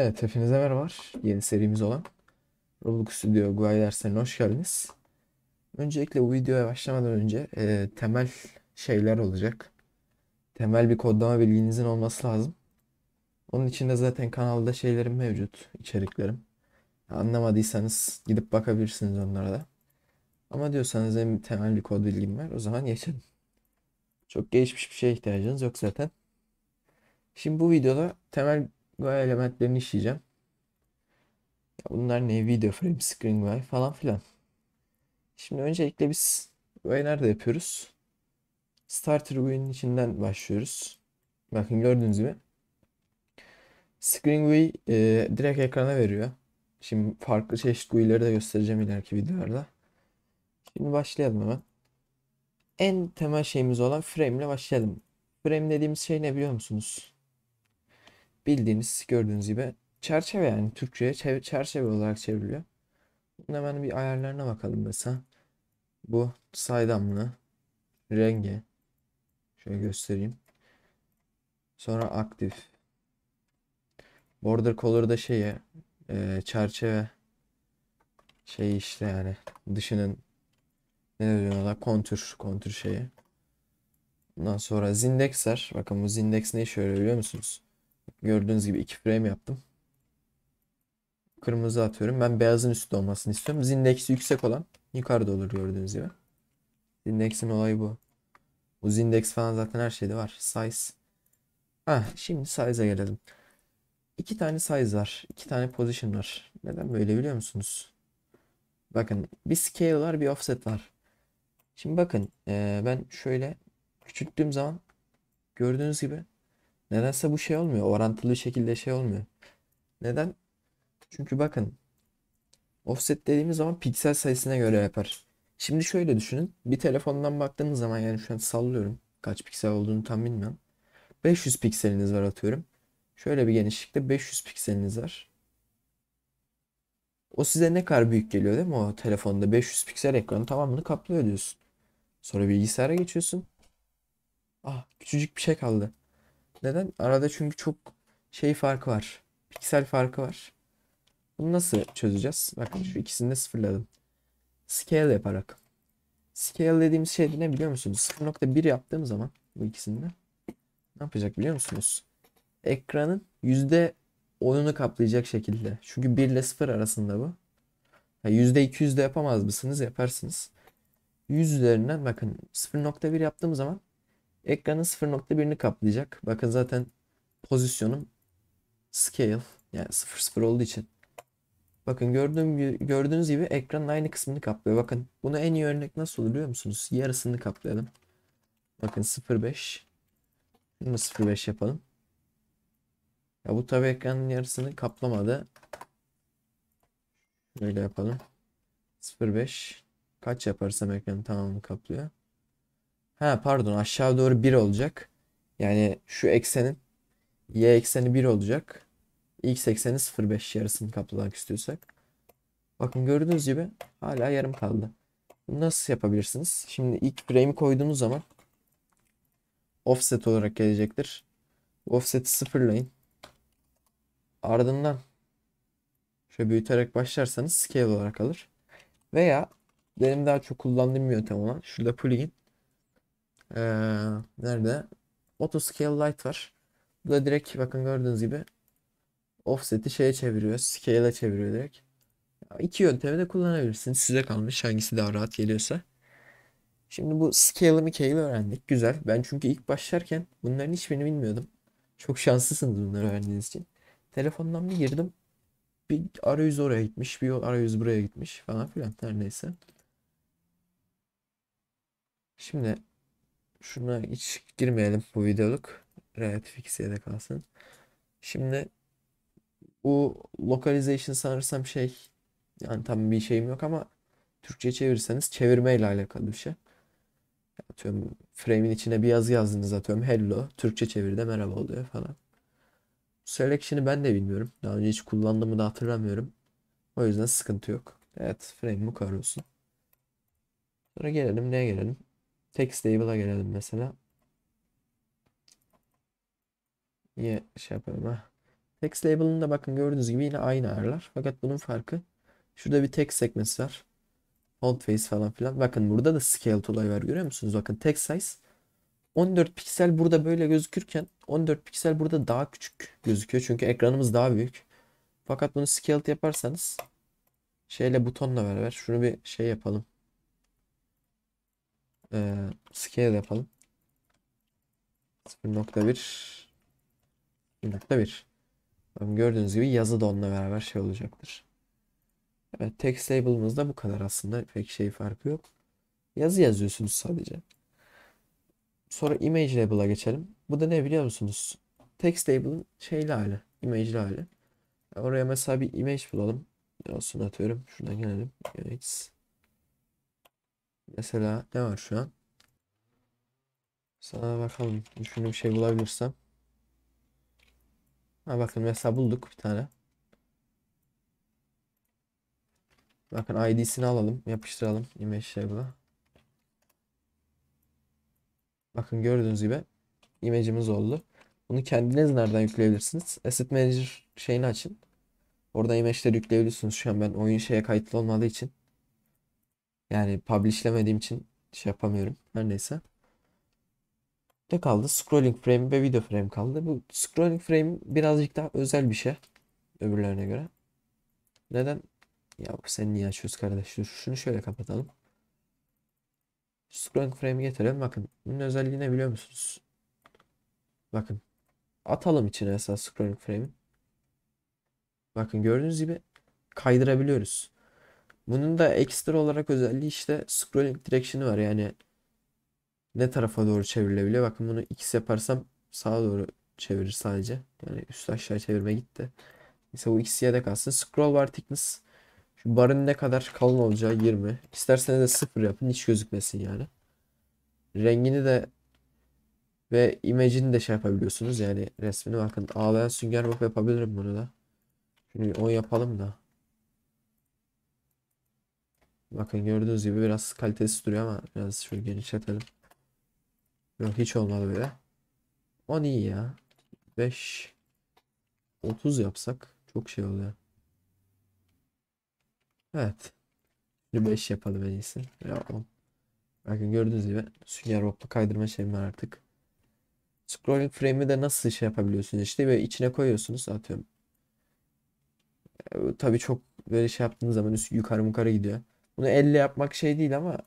Evet hepinize merhabalar. Yeni serimiz olan Roblox Studio GUI derslerine hoş geldiniz. Öncelikle bu videoya başlamadan önce e, temel şeyler olacak. Temel bir kodlama bilginizin olması lazım. Onun için de zaten kanalda şeylerim mevcut, içeriklerim. Anlamadıysanız gidip bakabilirsiniz onlara da. Ama diyorsanız en temel bir kod bilgim var o zaman geçelim. Çok gelişmiş bir şeye ihtiyacınız yok zaten. Şimdi bu videoda temel GUI elementlerini işleyeceğim. Bunlar ne? Video frame, screen guy falan filan. Şimdi öncelikle biz Guay'ı nerede yapıyoruz? Starter GUI'nin içinden başlıyoruz. Bakın gördüğünüz gibi. Screen GUI e, direkt ekrana veriyor. Şimdi farklı çeşit GUI'leri de göstereceğim ileriki videolarda. Şimdi başlayalım hemen. En temel şeyimiz olan frame ile başlayalım. Frame dediğimiz şey ne biliyor musunuz? bildiğiniz gördüğünüz gibi çerçeve yani Türkçe'ye çerçeve olarak çevriliyor. Bunun hemen bir ayarlarına bakalım mesela. Bu saydamlı rengi. Şöyle göstereyim. Sonra aktif. Border color'da şeye e, çerçeve şey işte yani dışının ne deniyor ona kontür kontür şeyi. Ondan sonra Zindexer. Bakın bu Zindex ne işe yarıyor biliyor musunuz? Gördüğünüz gibi iki frame yaptım. Kırmızı atıyorum. Ben beyazın üstü olmasını istiyorum. Zindeksi yüksek olan yukarıda olur gördüğünüz gibi. Zindeksin olayı bu. Bu zindex falan zaten her şeyde var. Size. Ha şimdi size'a gelelim. İki tane size var. İki tane position var. Neden böyle biliyor musunuz? Bakın bir scale var bir offset var. Şimdi bakın ee, ben şöyle küçülttüğüm zaman gördüğünüz gibi Nedense bu şey olmuyor. Orantılı şekilde şey olmuyor. Neden? Çünkü bakın offset dediğimiz zaman piksel sayısına göre yapar. Şimdi şöyle düşünün. Bir telefondan baktığınız zaman yani şu an sallıyorum. Kaç piksel olduğunu tam bilmiyorum. 500 pikseliniz var atıyorum. Şöyle bir genişlikte 500 pikseliniz var. O size ne kadar büyük geliyor değil mi o telefonda? 500 piksel ekranı tamamını kaplıyor diyorsun. Sonra bilgisayara geçiyorsun. Ah küçücük bir şey kaldı. Neden? Arada çünkü çok şey farkı var. Piksel farkı var. Bunu nasıl çözeceğiz? Bakın şu ikisini de sıfırladım. Scale yaparak. Scale dediğimiz şey ne biliyor musunuz? 0.1 yaptığım zaman bu ikisinde ne yapacak biliyor musunuz? Ekranın %10'unu kaplayacak şekilde. Çünkü 1 ile 0 arasında bu. Yani %200 de yapamaz mısınız? Yaparsınız. 100 üzerinden bakın 0.1 yaptığım zaman Ekranın 0.1'ini kaplayacak. Bakın zaten pozisyonum scale yani 0.0 olduğu için. Bakın gördüğüm, gördüğünüz gibi ekranın aynı kısmını kaplıyor. Bakın bunu en iyi örnek nasıl olur biliyor musunuz? Yarısını kaplayalım. Bakın 0.5. Bunu 0.5 yapalım. Ya bu tabi ekranın yarısını kaplamadı. Böyle yapalım. 0.5 kaç yaparsam ekranın tamamını kaplıyor. Ha pardon aşağı doğru 1 olacak. Yani şu eksenin y ekseni 1 olacak. x ekseni 0.5 yarısını kaplamak istiyorsak. Bakın gördüğünüz gibi hala yarım kaldı. Nasıl yapabilirsiniz? Şimdi ilk frame'i koyduğunuz zaman offset olarak gelecektir. Offset'i sıfırlayın. Ardından şöyle büyüterek başlarsanız scale olarak alır. Veya benim daha çok kullandığım bir yöntem olan şurada plugin ee, nerede? Auto Scale Light var. Bu da direkt bakın gördüğünüz gibi offset'i şeye çeviriyor. Scale'e çeviriyor direkt. İki yöntemi de kullanabilirsiniz. Size kalmış hangisi daha rahat geliyorsa. Şimdi bu scale'ı mikale'ı öğrendik. Güzel. Ben çünkü ilk başlarken bunların hiçbirini bilmiyordum. Çok şanslısınız bunları öğrendiğiniz için. Telefondan bir girdim. Bir arayüz oraya gitmiş. Bir arayüz buraya gitmiş falan filan. Her neyse. Şimdi Şuna hiç girmeyelim bu videoluk. React Fix'e de kalsın. Şimdi bu localization sanırsam şey yani tam bir şeyim yok ama Türkçe çevirirseniz çevirmeyle alakalı bir şey. Atıyorum frame'in içine bir yazı yazdınız atıyorum hello Türkçe çeviride merhaba oluyor falan. Selection'i ben de bilmiyorum. Daha önce hiç kullandığımı da hatırlamıyorum. O yüzden sıkıntı yok. Evet frame bu kadar olsun. Sonra gelelim neye gelelim? Text table'a gelelim mesela. Niye şey yapalım ha. Text label'ın da bakın gördüğünüz gibi yine aynı ayarlar. Fakat bunun farkı şurada bir text segment var. Hold face falan filan. Bakın burada da scale to var görüyor musunuz? Bakın text size 14 piksel burada böyle gözükürken 14 piksel burada daha küçük gözüküyor. Çünkü ekranımız daha büyük. Fakat bunu scale yaparsanız şeyle butonla beraber şunu bir şey yapalım. Ee, scale yapalım. 0.1 0.1 Gördüğünüz gibi yazı da onunla beraber şey olacaktır. Evet text label'ımız da bu kadar aslında. Pek şey farkı yok. Yazı yazıyorsunuz sadece. Sonra image label'a geçelim. Bu da ne biliyor musunuz? Text label'ın şeyli hali. Image'li hali. Oraya mesela bir image bulalım. Olsun atıyorum. Şuradan gelelim. Images. Mesela ne var şu an? Sana bakalım. Düşündüğüm şey bulabilirsem. Ha bakın mesela bulduk bir tane. Bakın ID'sini alalım. Yapıştıralım. Image Label'a. Bakın gördüğünüz gibi imajımız oldu. Bunu kendiniz nereden yükleyebilirsiniz? Asset Manager şeyini açın. Orada imajları yükleyebilirsiniz. Şu an ben oyun şeye kayıtlı olmadığı için yani publishlemediğim için şey yapamıyorum. Her neyse. Ne kaldı? Scrolling frame ve video frame kaldı. Bu scrolling frame birazcık daha özel bir şey. Öbürlerine göre. Neden? Ya sen niye açıyorsun kardeş? şunu şöyle kapatalım. Scrolling frame getirelim. Bakın bunun özelliği ne biliyor musunuz? Bakın. Atalım içine esas scrolling frame'in. Bakın gördüğünüz gibi kaydırabiliyoruz. Bunun da ekstra olarak özelliği işte scrolling direction'ı var. Yani ne tarafa doğru çevrilebiliyor. Bakın bunu x yaparsam sağa doğru çevirir sadece. Yani üst aşağı çevirme gitti. Mesela bu x'ye de kalsın. Scroll bar thickness. Şu barın ne kadar kalın olacağı 20. İsterseniz de 0 yapın. Hiç gözükmesin yani. Rengini de ve imajını de şey yapabiliyorsunuz. Yani resmini bakın. Ağlayan sünger bob yapabilirim bunu da. Şimdi 10 yapalım da. Bakın gördüğünüz gibi biraz kalitesiz duruyor ama biraz şöyle genişletelim. Yok hiç olmadı bile. 10 iyi ya. 5 30 yapsak çok şey oluyor. Evet. Şimdi 5 yapalım en iyisi. Ya Bakın gördüğünüz gibi sünger bobla kaydırma şeyim var artık. Scrolling frame'i de nasıl şey yapabiliyorsunuz işte böyle içine koyuyorsunuz atıyorum. E, tabii çok böyle şey yaptığınız zaman üst yukarı yukarı gidiyor. Bunu elle yapmak şey değil ama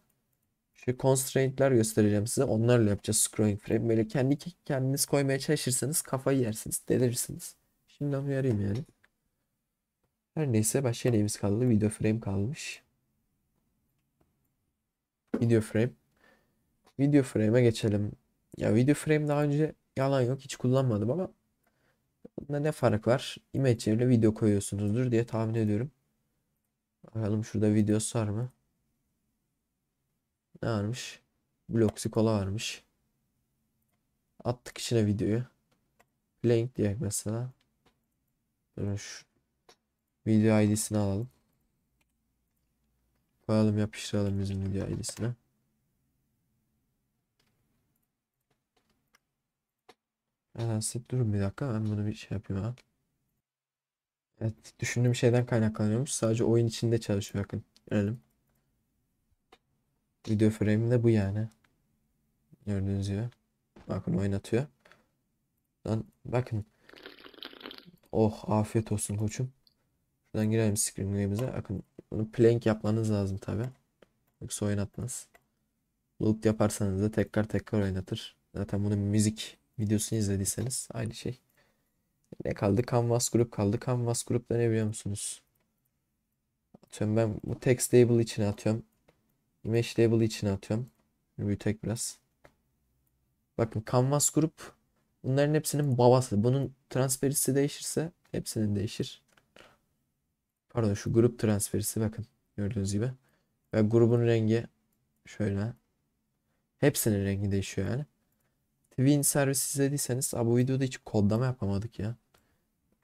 şu constraint'ler göstereceğim size. Onlarla yapacağız scrolling frame. Böyle kendi kendiniz koymaya çalışırsanız kafayı yersiniz, delirsiniz. Şimdiden uyarayım yani. Her neyse başka neyimiz kaldı? Video frame kalmış. Video frame. Video frame'e geçelim. Ya video frame daha önce yalan yok hiç kullanmadım ama bunda ne fark var? Image ile video koyuyorsunuzdur diye tahmin ediyorum. Bakalım şurada videosu var mı? Ne varmış? Bloksi kola varmış. Attık içine videoyu. Link diye mesela. Böyle şu video ID'sini alalım. Koyalım yapıştıralım bizim video ID'sine. Nedense durun bir dakika ben bunu bir şey yapayım ha. Evet, düşündüğüm şeyden kaynaklanıyormuş. Sadece oyun içinde çalışıyor bakın. Görelim. Video frame de bu yani. Gördüğünüz gibi. Bakın oynatıyor. Lan bakın. Oh afiyet olsun koçum. Şuradan girelim screen game'imize. Bakın bunu plank yapmanız lazım tabi. Yoksa oynatmaz. Loop yaparsanız da tekrar tekrar oynatır. Zaten bunun müzik videosunu izlediyseniz aynı şey. Ne kaldı? Canvas grup kaldı. Canvas grupta ne biliyor musunuz? Atıyorum ben bu text label için atıyorum. Image label için atıyorum. Büyütek biraz. Bakın canvas grup bunların hepsinin babası. Bunun transferisi değişirse hepsinin değişir. Pardon şu grup transferisi bakın gördüğünüz gibi. Ve grubun rengi şöyle. Hepsinin rengi değişiyor yani. Twin servis izlediyseniz abi bu videoda hiç kodlama yapamadık ya.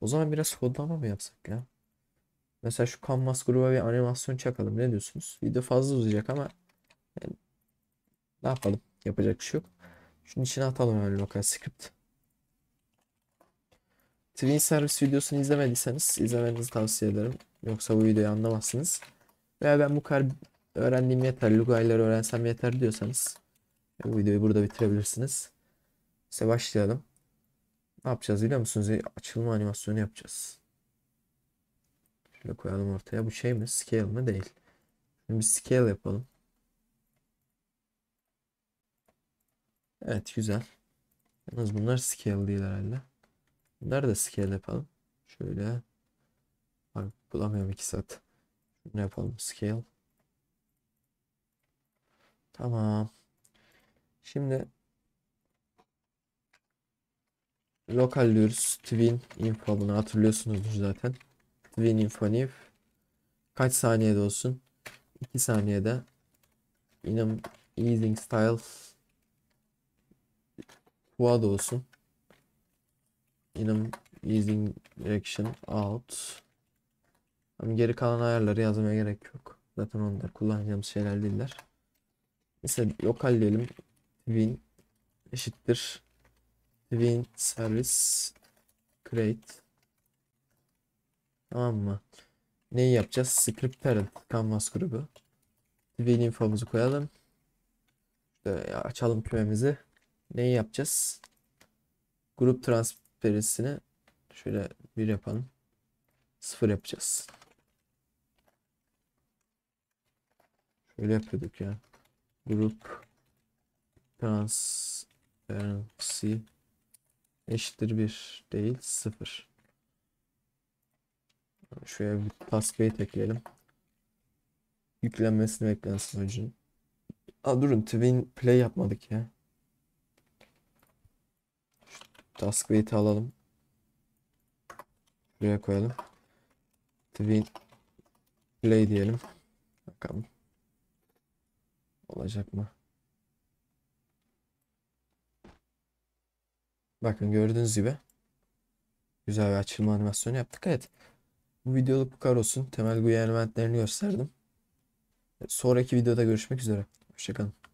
O zaman biraz kodlama mı yapsak ya? Mesela şu kanvas gruba bir animasyon çakalım. Ne diyorsunuz? Video fazla uzayacak ama yani ne yapalım? Yapacak bir şey yok. Şunun içine atalım öyle lokal script. Twin Service videosunu izlemediyseniz izlemenizi tavsiye ederim. Yoksa bu videoyu anlamazsınız. Veya ben bu kadar öğrendiğim yeter, lugayları öğrensem yeter diyorsanız bu videoyu burada bitirebilirsiniz. Size başlayalım. Ne yapacağız biliyor musunuz? Açılma animasyonu yapacağız. Şöyle koyalım ortaya. Bu şey mi? Scale mi? Değil. Şimdi bir scale yapalım. Evet güzel. Yalnız bunlar scale değil herhalde. Bunlar da scale yapalım. Şöyle. Abi bulamıyorum iki saat. Ne yapalım. Scale. Tamam. Şimdi lokal diyoruz. Twin info bunu hatırlıyorsunuzdur zaten. Twin info if kaç saniyede olsun? 2 saniyede inim easing style quad olsun. Inim easing direction out. Ama geri kalan ayarları yazmaya gerek yok. Zaten onlar kullanacağımız şeyler değiller. Mesela lokal diyelim. Twin eşittir Win service create Tamam mı? Neyi yapacağız? Script parent canvas grubu. Twin infomuzu koyalım. Şöyle açalım kümemizi. Neyi yapacağız? Grup transferisini şöyle bir yapalım. Sıfır yapacağız. Şöyle yapıyorduk ya. Grup transparency eşittir 1 değil 0. Şuraya bir taskeyi tekleyelim. Yüklenmesini bekleyen sonucun. Aa durun twin play yapmadık ya. Şu task weight'i alalım. Buraya koyalım. Twin play diyelim. Bakalım. Olacak mı? Bakın gördüğünüz gibi güzel bir açılma animasyonu yaptık. Evet. Bu videoluk bu kadar olsun. Temel GUI elementlerini gösterdim. Sonraki videoda görüşmek üzere. Hoşçakalın.